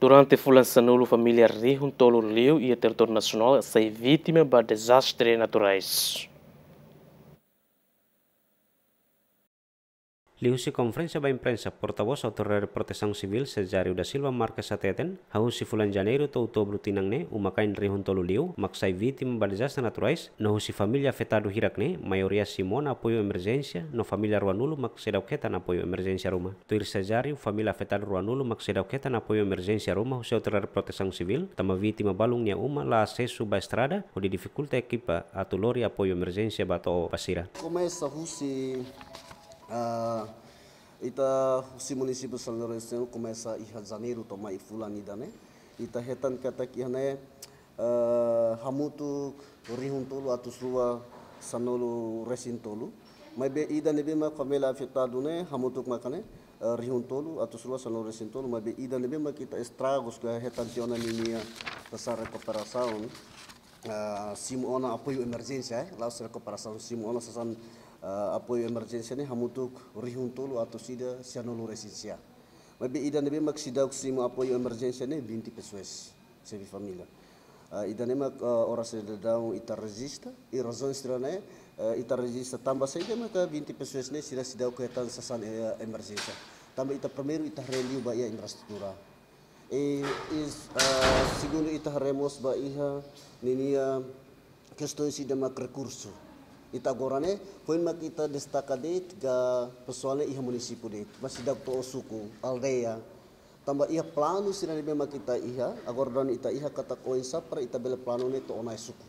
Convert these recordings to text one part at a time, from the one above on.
Durante a família Rio, um tolo Rio e território nacional são vítimas de desastres naturais. Lihusi konferensi bain prensa portavoz autorer protesan proteção civil udah da Silva marka sateten hausi fulan janeiro to tinang ne umakain rihun tolu liu, maksai vítima balizasa naturais, no husi fetadu hirak ne mayoria simona apoyo emergencia no família ruanulu maksedau ketan apoyo emergencia ruma. Tuir sejari família afetado ruanulu maksedau ketan apoyo emergencia ruma husi autorer protesan civil, tama vítima nia uma la sesu ba estrada, hudi dificulta equipa atulori apoyo emergencia bato pasira. Uh, ita si município São Lourenço começa em janeiro to mai fulani dane ita hetan kata kihane uh, eh, hamutu tolu atu rua sanolu resintolu mai be ida nebe ma kamela fitadune hamutuk makane uh, eh, tolu atu sanolu resintolu mai be ida nebe ma kita estragos ka hetan tiona minia pasar recuperação uh, simu ona apoio emergência eh? laus recuperação simu ona sasan uh, apa emergency ni hamutuk rihun tolu atau sida sianolu resisia. Mabe idan nebe mak sida uksimu apa yang emergency ni binti pesues sebi familia. Uh, ah, idan nemak uh, ah, orang sida dau ita resista, i razon sirane uh, ita resista tambah saja mak binti pesues ni sida sida uketan sasan uh, emergency. Tambah ita pemeru ita reliu baya infrastruktur. E is uh, segundo ita remos baya ninia kestoisi demak rekursu. ita gorane koin makita destaka destakadet ga persoalan iha munisipu det masih dapat to suku aldea tambah iha planu sih be makita ita iha agor ita iha kata koin sapra ita bele planu ne to onai suku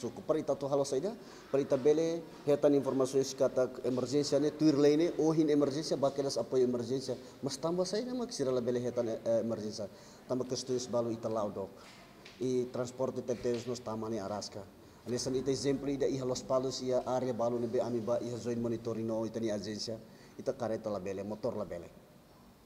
suku per ita to halos aida per ita bele hetan informasi kata emergency ne tuir ohin oh emergency bakelas apa emergency mas tambah saya mak sirala bele hetan eh, eh, emergency tambah kestuis balu ita laudok i transporti tetes nos tamani araska Lesan ita exemplo ida iha Los Palos ia área balu lebe ba iha join monitoring no oh, itani agência ita careta bele motor la bele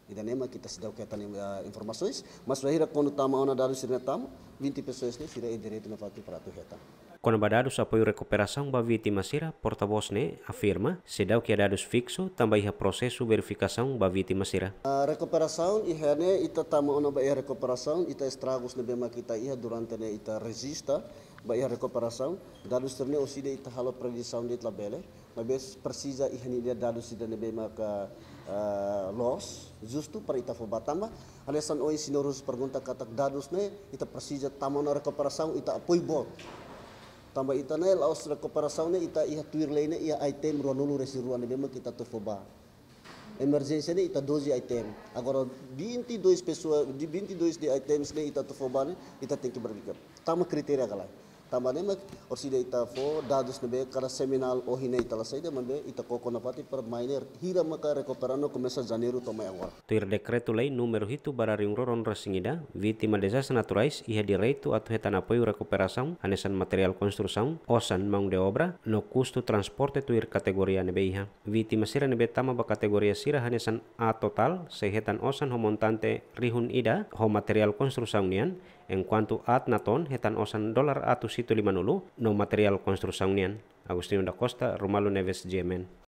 Ida nema kita sedau ketan uh, informações, mas wahira kondo tama ona dalu sirna tama 20 pessoas ne sira e direito na fatu tu heta. Quando badados apoio recuperação ba vítima Masira, porta-voz afirma, se dá o que dados fixo, também há processo verificação ba vítima Masira. A ah, recuperação, e né, ita tamo ona ba recuperação, ita estragos na bema kita ia durante ne ita resista, ba ia recuperação, dados terne oside ita halo predição de tlabele, mas precisa ihanilha dados ida na bema ka uh, ah, loss, justru para ita fobatamba, aliasan oi sinorus pergunta katak dadus ne, ita precisa tama na recuperação, ita apoi bot, tambah ita nai laos rekuperasaun ni ita iha tuir lainnya iha item ronulu resiruan Memang kita ita turfoba emergency ni ita dozi item agar binti dois pesua di binti dois di items ni ita turfoba ni ita tengki berbikar Tama kriteria kalah tamane mak orsida ita fo dadus nebe kara seminal o hina ita lasai de ita koko pati per minor hira maka recuperano komesa janeru to mai awal tuir dekretu lei numero hitu bara roron rasingida viti madesa senaturais iha direitu atu hetan apoio anesan material konstrusang, osan maung de obra no kustu transporte tuir kategoria nebe iha viti masira nebe tama ba kategoria sira hanesan a total sehetan osan homontante rihun ida ho material konstrusang nian en cuanto at naton hetan osan dolar atu situ lima nulu no material construsaunian Agustin da Costa, Romalo Neves Jemen